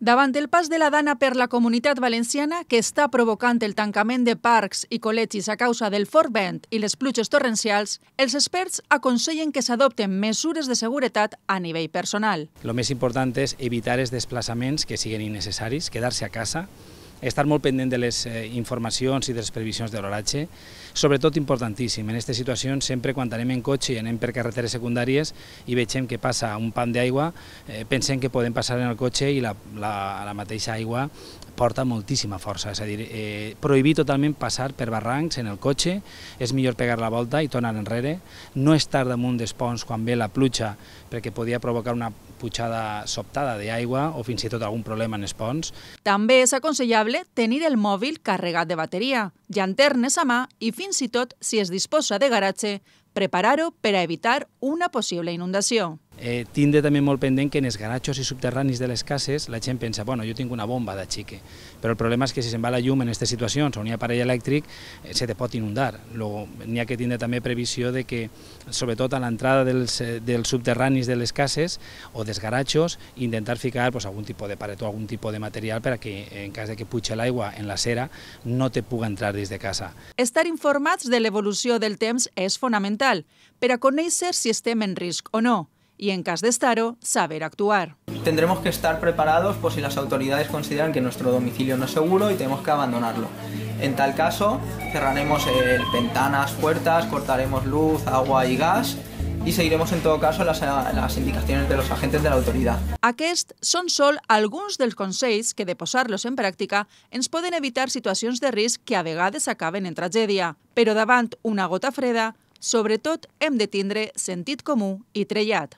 Davant el pas de la dana per la comunitat valenciana, que està provocant el tancament de parcs i col·legis a causa del fort vent i les pluges torrencials, els experts aconsellen que s'adopten mesures de seguretat a nivell personal. Lo més important és evitar els desplaçaments que siguin innecessaris, quedar-se a casa, estar molt pendent de les eh, informacions i de les previsions de l'horatge, sobretot importantíssim, en aquestes situacions sempre quan anem en cotxe i anem per carreteres secundàries i veiem que passa un pan d'aigua, eh, pensem que podem passar en el cotxe i la, la, la mateixa aigua porta moltíssima força, és a dir, eh, prohibir totalment passar per barrancs en el cotxe, és millor pegar la volta i tornar enrere, no estar damunt dels ponts quan ve la pluja perquè podia provocar una pujada sobtada d'aigua o fins i tot algun problema en els ponts. També és aconsellable recomanable tenir el mòbil carregat de bateria, llanternes a mà i fins i tot, si es disposa de garatge, preparar-ho per a evitar una possible inundació eh, tindre també molt pendent que en els garatxos i subterranis de les cases la gent pensa, bueno, jo tinc una bomba de xique, però el problema és que si se'n va la llum en aquestes situacions on hi ha parell elèctric, eh, se te pot inundar. N'hi ha que tindre també previsió de que, sobretot a l'entrada dels, eh, dels subterranis de les cases o dels garatxos, intentar ficar pues, algun tipus de paret o algun tipus de material per a que, en cas de que puja l'aigua en la cera, no te puga entrar des de casa. Estar informats de l'evolució del temps és fonamental per a conèixer si estem en risc o no y, en caso de estaro, saber actuar. Tendremos que estar preparados por si las autoridades consideran que nuestro domicilio no es seguro y tenemos que abandonarlo. En tal caso, cerraremos el ventanas, puertas, cortaremos luz, agua y gas y seguiremos en todo caso las, las indicaciones de los agentes de la autoridad. Aquest són sol alguns dels consells que de posar-los en pràctica ens poden evitar situacions de risc que a vegades acaben en tragèdia. Però davant una gota freda, sobretot hem de tindre sentit comú i trellat.